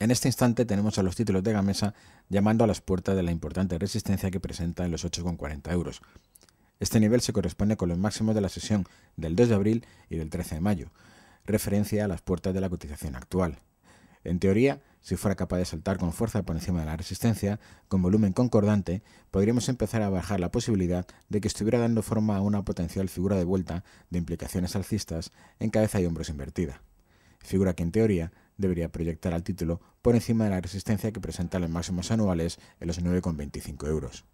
En este instante tenemos a los títulos de Gamesa llamando a las puertas de la importante resistencia que presenta en los 8,40 euros. Este nivel se corresponde con los máximos de la sesión del 2 de abril y del 13 de mayo, referencia a las puertas de la cotización actual. En teoría, si fuera capaz de saltar con fuerza por encima de la resistencia, con volumen concordante, podríamos empezar a bajar la posibilidad de que estuviera dando forma a una potencial figura de vuelta de implicaciones alcistas en cabeza y hombros invertida. Figura que en teoría debería proyectar al título por encima de la resistencia que presenta los máximos anuales en los 9,25 euros.